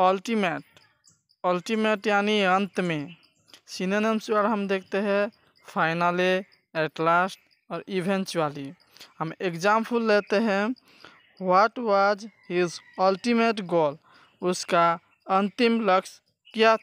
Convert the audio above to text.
ultimate ultimate यानी अंत में सिनेम्स और हम देखते हैं फाइनले एट लास्ट और इवेंचुअली हम एग्जाम्पल लेते हैं what was his ultimate goal उसका अंतिम लक्ष्य क्या